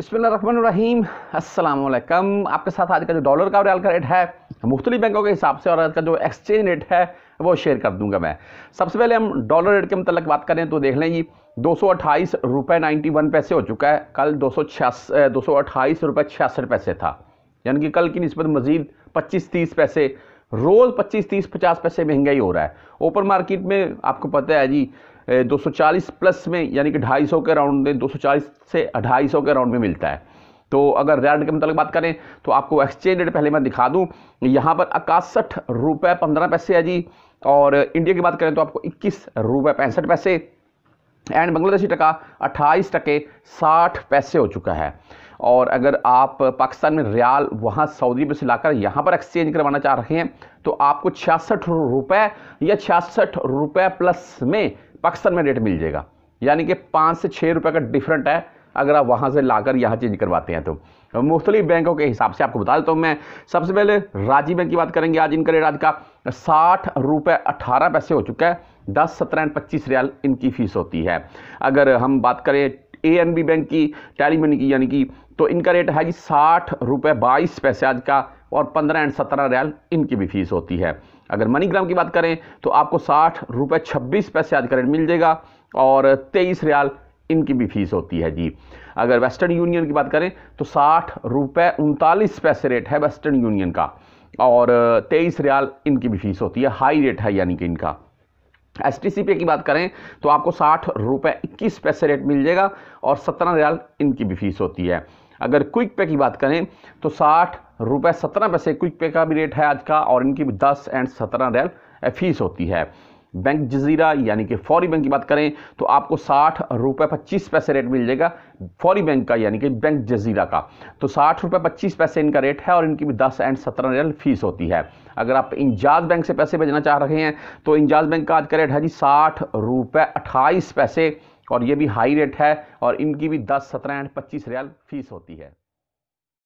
अस्सलाम वालेकुम आपके साथ आज का जो डॉलर का रियाल का रेट है मुख्तलि बैंकों के हिसाब से और आज का जो एक्सचेंज रेट है वो शेयर कर दूंगा मैं सबसे पहले हम डॉलर रेट के मतलब बात करें तो देख लें जी दो सौ अट्ठाईस रुपये नाइन्टी वन पैसे हो चुका है कल दो सौ छियास दो सौ अट्ठाईस रुपये छियासठ पैसे था यानी कि कल की नस्बत मज़ीद पच्चीस तीस पैसे रोज़ 25 30 50 पैसे महंगा ही हो रहा है ओपन मार्केट में आपको पता है जी 240 प्लस में यानी कि 250 के राउंड में 240 से 250 के राउंड में मिलता है तो अगर रेड के मतलब बात करें तो आपको एक्सचेंज रेट पहले मैं दिखा दूं यहाँ पर इक्सठ रुपये पंद्रह पैसे है जी और इंडिया की बात करें तो आपको इक्कीस रुपये पैंसठ पैसे एंड बांग्लादेशी टका अट्ठाईस टके साठ पैसे हो चुका है और अगर आप पाकिस्तान में रियाल वहाँ सऊदी में से लाकर यहाँ पर एक्सचेंज करवाना चाह रहे हैं तो आपको छियासठ रुपये या छियासठ रुपये प्लस में पाकिस्तान में रेट मिल जाएगा यानी कि पाँच से छः रुपये का डिफरेंट है अगर आप वहाँ से लाकर यहाँ चेंज करवाते हैं तो मुख्तलिफ बैंकों के हिसाब से आपको बता देता हूँ मैं सबसे पहले राजी बैंक की बात करेंगे आज इनका रेट आज का साठ रुपये अठारह पैसे हो चुका है दस सत्रह एंड पच्चीस रियाल इनकी फ़ीस होती है अगर हम बात करें ए एन बी बैंक की टैली मनी की यानी कि तो इनका रेट है जी साठ रुपये बाईस पैसे आज का और पंद्रह एंड सत्रह रियाल इनकी भी फीस होती है अगर मनीग्राम की बात करें तो आपको साठ रुपये छब्बीस पैसे आज का रेट मिल जाएगा और तेईस रियाल इनकी भी फीस होती है जी अगर वेस्टर्न यूनियन की बात करें तो साठ रुपये उनतालीस पैसे रेट है वेस्टर्न यूनियन का और तेईस रियाल इनकी भी फीस होती है हाई रेट है यानी कि इनका एस टी सी पे की बात करें तो आपको साठ रुपये इक्कीस पैसे रेट मिल जाएगा और सत्रह रियाल इनकी भी फीस होती है अगर क्विक पे की बात करें तो साठ रुपये सत्रह पैसे क्विक पे का भी रेट है आज का और इनकी भी दस एंड सत्रह रियाल फीस होती है बैंक जजीरा यानी कि फौरी बैंक की बात करें तो आपको साठ रुपये पच्चीस पैसे रेट मिल जाएगा फौरी बैंक का यानी कि बैंक जजीरा का तो साठ रुपये पच्चीस पैसे इनका रेट है और इनकी भी दस एंड सत्रह रियल फीस होती है अगर आप इंजाज बैंक से पैसे भेजना चाह रहे हैं तो इंजाज बैंक का आज का रेट है जी साठ रुपये अट्ठाईस पैसे और ये भी हाई रेट है और इनकी भी दस सत्रह एंड पच्चीस रियल फीस होती है